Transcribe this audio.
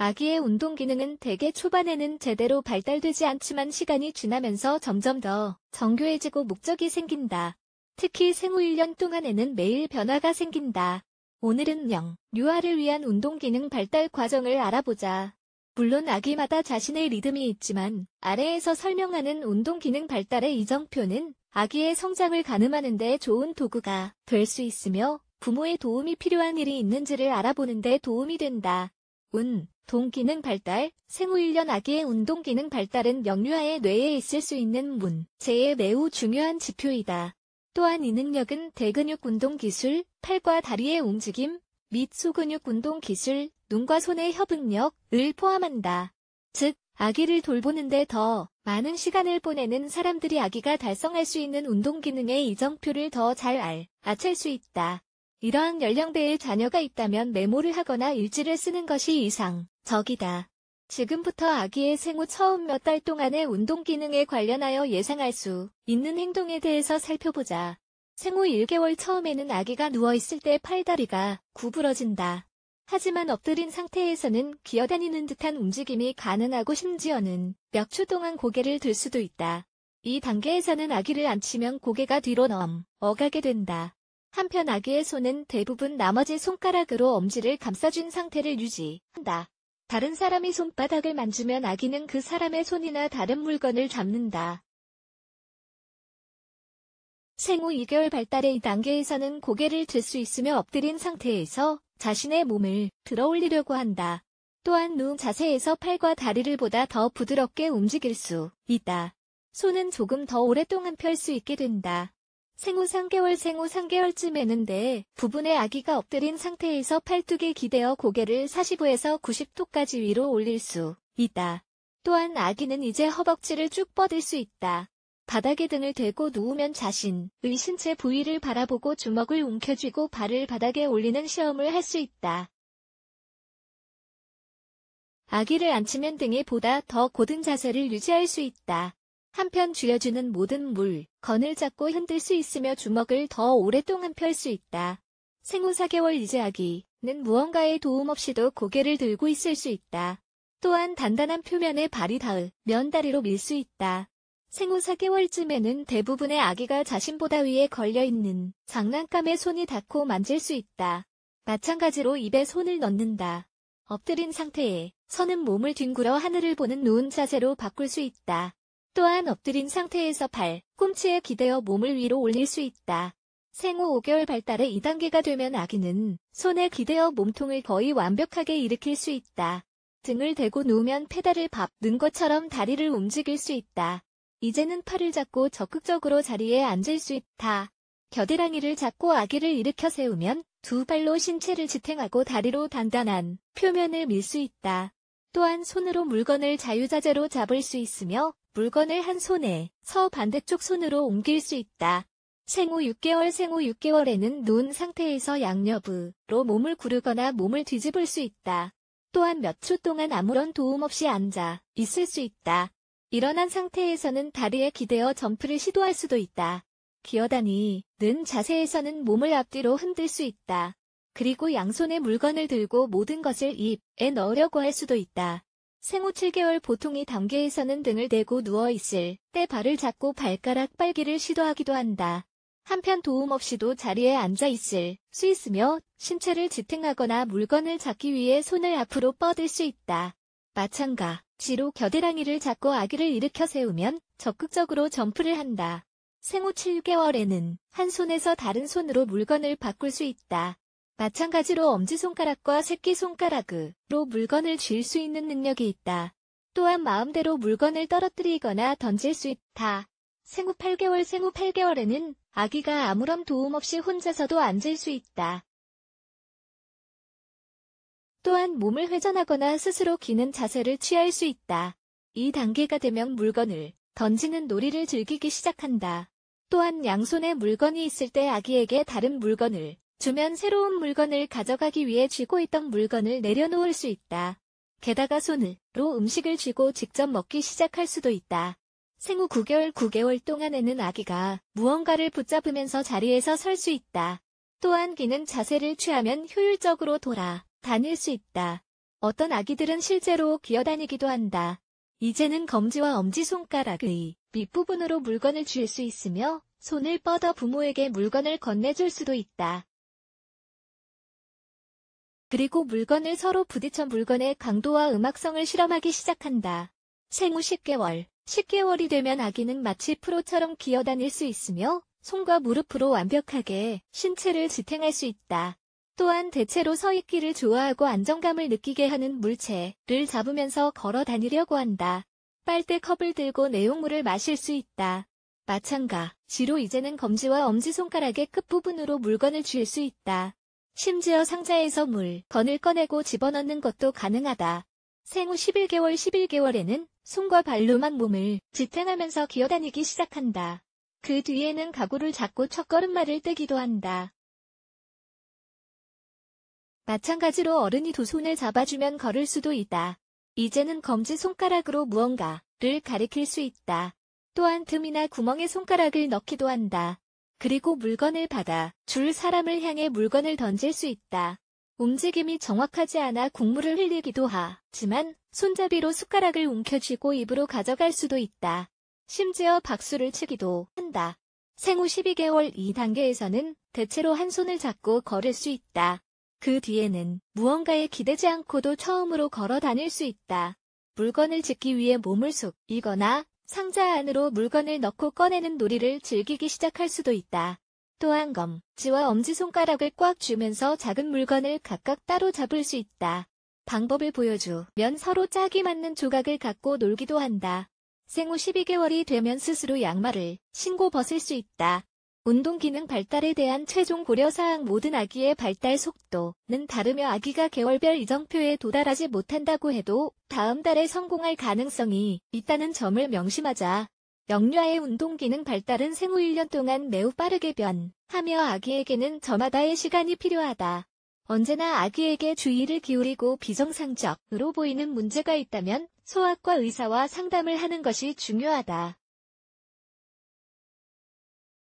아기의 운동 기능은 대개 초반에는 제대로 발달되지 않지만 시간이 지나면서 점점 더 정교해지고 목적이 생긴다. 특히 생후 1년 동안에는 매일 변화가 생긴다. 오늘은 0. 유아를 위한 운동 기능 발달 과정을 알아보자. 물론 아기마다 자신의 리듬이 있지만 아래에서 설명하는 운동 기능 발달의 이정표는 아기의 성장을 가늠하는 데 좋은 도구가 될 수 있으며 부모의 도움이 필요한 일이 있는지를 알아보는 데 도움이 된다. 운, 동기능 발달, 생후1년 아기의 운동기능 발달은 영유아의 뇌에 있을 수 있는 문제의 매우 중요한 지표이다. 또한 이 능력은 대근육 운동 기술, 팔과 다리의 움직임, 및 소근육 운동 기술, 눈과 손의 협응력을 포함한다. 즉, 아기를 돌보는데 더 많은 시간을 보내는 사람들이 아기가 달성할 수 있는 운동 기능의 이정표를 더 잘 알, 아챌 수 있다. 이러한 연령대의 자녀가 있다면 메모를 하거나 일지를 쓰는 것이 이상적이다. 지금부터 아기의 생후 처음 몇 달 동안의 운동 기능에 관련하여 예상할 수 있는 행동에 대해서 살펴보자. 생후 1개월 처음에는 아기가 누워있을 때 팔다리가 구부러진다. 하지만 엎드린 상태에서는 기어다니는 듯한 움직임이 가능하고 심지어는 몇 초 동안 고개를 들 수도 있다. 이 단계에서는 아기를 앉히면 고개가 뒤로 넘어가게 된다. 한편 아기의 손은 대부분 나머지 손가락으로 엄지를 감싸준 상태를 유지한다. 다른 사람이 손바닥을 만지면 아기는 그 사람의 손이나 다른 물건을 잡는다. 생후 2개월 발달의 이 단계에서는 고개를 들 수 있으며 엎드린 상태에서 자신의 몸을 들어 올리려고 한다. 또한 누운 자세에서 팔과 다리를 보다 더 부드럽게 움직일 수 있다. 손은 조금 더 오랫동안 펼 수 있게 된다. 생후 3개월 생후 3개월쯤에는데 부분의 아기가 엎드린 상태에서 팔뚝에 기대어 고개를 45에서 90도까지 위로 올릴 수 있다. 또한 아기는 이제 허벅지를 쭉 뻗을 수 있다. 바닥에 등을 대고 누우면 자신의 신체 부위를 바라보고 주먹을 움켜쥐고 발을 바닥에 올리는 시험을 할 수 있다. 아기를 앉히면 등에 보다 더 고든 자세를 유지할 수 있다. 한편 줄여주는 모든 물, 건을 잡고 흔들 수 있으며 주먹을 더 오랫동안 펼 수 있다. 생후 4개월 이제 아기는 무언가의 도움 없이도 고개를 들고 있을 수 있다. 또한 단단한 표면에 발이 닿을 면다리로 밀 수 있다. 생후 4개월쯤에는 대부분의 아기가 자신보다 위에 걸려있는 장난감에 손이 닿고 만질 수 있다. 마찬가지로 입에 손을 넣는다. 엎드린 상태에 서는 몸을 뒹굴어 하늘을 보는 누운 자세로 바꿀 수 있다. 또한 엎드린 상태에서 발, 꿈치에 기대어 몸을 위로 올릴 수 있다. 생후 5개월 발달의 2단계가 되면 아기는 손에 기대어 몸통을 거의 완벽하게 일으킬 수 있다. 등을 대고 누우면 페달을 밟는 것처럼 다리를 움직일 수 있다. 이제는 팔을 잡고 적극적으로 자리에 앉을 수 있다. 겨드랑이를 잡고 아기를 일으켜 세우면 두 발로 신체를 지탱하고 다리로 단단한 표면을 밀 수 있다. 또한 손으로 물건을 자유자재로 잡을 수 있으며 물건을 한 손에 서 반대쪽 손으로 옮길 수 있다. 생후 6개월 생후 6개월에는 누 상태에서 양옆으로 몸을 구르거나 몸을 뒤집을 수 있다. 또한 몇 초 동안 아무런 도움 없이 앉아 있을 수 있다. 일어난 상태에서는 다리에 기대어 점프를 시도할 수도 있다. 기어다니는 자세에서는 몸을 앞뒤로 흔들 수 있다. 그리고 양손에 물건을 들고 모든 것을 입에 넣으려고 할 수도 있다. 생후 7개월 보통이 단계에서는 등을 대고 누워있을 때 발을 잡고 발가락 빨기를 시도하기도 한다. 한편 도움 없이도 자리에 앉아있을 수 있으며 신체를 지탱하거나 물건을 잡기 위해 손을 앞으로 뻗을 수 있다. 마찬가지로 겨드랑이를 잡고 아기를 일으켜 세우면 적극적으로 점프를 한다. 생후 7개월에는 한 손에서 다른 손으로 물건을 바꿀 수 있다. 마찬가지로 엄지손가락과 새끼손가락으로 물건을 쥘 수 있는 능력이 있다. 또한 마음대로 물건을 떨어뜨리거나 던질 수 있다. 생후 8개월 생후 8개월에는 아기가 아무런 도움 없이 혼자서도 앉을 수 있다. 또한 몸을 회전하거나 스스로 기는 자세를 취할 수 있다. 이 단계가 되면 물건을 던지는 놀이를 즐기기 시작한다. 또한 양손에 물건이 있을 때 아기에게 다른 물건을 주면 새로운 물건을 가져가기 위해 쥐고 있던 물건을 내려놓을 수 있다. 게다가 손으로 음식을 쥐고 직접 먹기 시작할 수도 있다. 생후 9개월 9개월 동안에는 아기가 무언가를 붙잡으면서 자리에서 설 수 있다. 또한 기는 자세를 취하면 효율적으로 돌아 다닐 수 있다. 어떤 아기들은 실제로 기어다니기도 한다. 이제는 검지와 엄지손가락의 밑부분으로 물건을 쥘 수 있으며 손을 뻗어 부모에게 물건을 건네줄 수도 있다. 그리고 물건을 서로 부딪혀 물건의 강도와 음악성을 실험하기 시작한다. 생후 10개월, 10개월이 되면 아기는 마치 프로처럼 기어다닐 수 있으며 손과 무릎으로 완벽하게 신체를 지탱할 수 있다. 또한 대체로 서 있기를 좋아하고 안정감을 느끼게 하는 물체를 잡으면서 걸어 다니려고 한다. 빨대 컵을 들고 내용물을 마실 수 있다. 마찬가지로 이제는 검지와 엄지손가락의 끝부분으로 물건을 쥘 수 있다. 심지어 상자에서 물, 건을 꺼내고 집어넣는 것도 가능하다. 생후 11개월 11개월에는 손과 발로만 몸을 지탱하면서 기어다니기 시작한다. 그 뒤에는 가구를 잡고 첫걸음마를 떼기도 한다. 마찬가지로 어른이 두 손을 잡아주면 걸을 수도 있다. 이제는 검지 손가락으로 무언가를 가리킬 수 있다. 또한 틈이나 구멍에 손가락을 넣기도 한다. 그리고 물건을 받아 줄 사람을 향해 물건을 던질 수 있다. 움직임이 정확하지 않아 국물을 흘리기도 하지만 손잡이로 숟가락을 움켜쥐고 입으로 가져갈 수도 있다. 심지어 박수를 치기도 한다. 생후 12개월 2단계에서는 대체로 한 손을 잡고 걸을 수 있다. 그 뒤에는 무언가에 기대지 않고도 처음으로 걸어 다닐 수 있다. 물건을 짓기 위해 몸을 숙이거나 상자 안으로 물건을 넣고 꺼내는 놀이를 즐기기 시작할 수도 있다. 또한 검지와 엄지손가락을 꽉 쥐면서 작은 물건을 각각 따로 잡을 수 있다. 방법을 보여주면 서로 짝이 맞는 조각을 갖고 놀기도 한다. 생후 12개월이 되면 스스로 양말을 신고 벗을 수 있다. 운동 기능 발달에 대한 최종 고려사항 모든 아기의 발달 속도는 다르며 아기가 개월별 이정표에 도달하지 못한다고 해도 다음 달에 성공할 가능성이 있다는 점을 명심하자. 영유아의 운동 기능 발달은 생후 1년 동안 매우 빠르게 변하며 아기에게는 저마다의 시간이 필요하다. 언제나 아기에게 주의를 기울이고 비정상적으로 보이는 문제가 있다면 소아과 의사와 상담을 하는 것이 중요하다.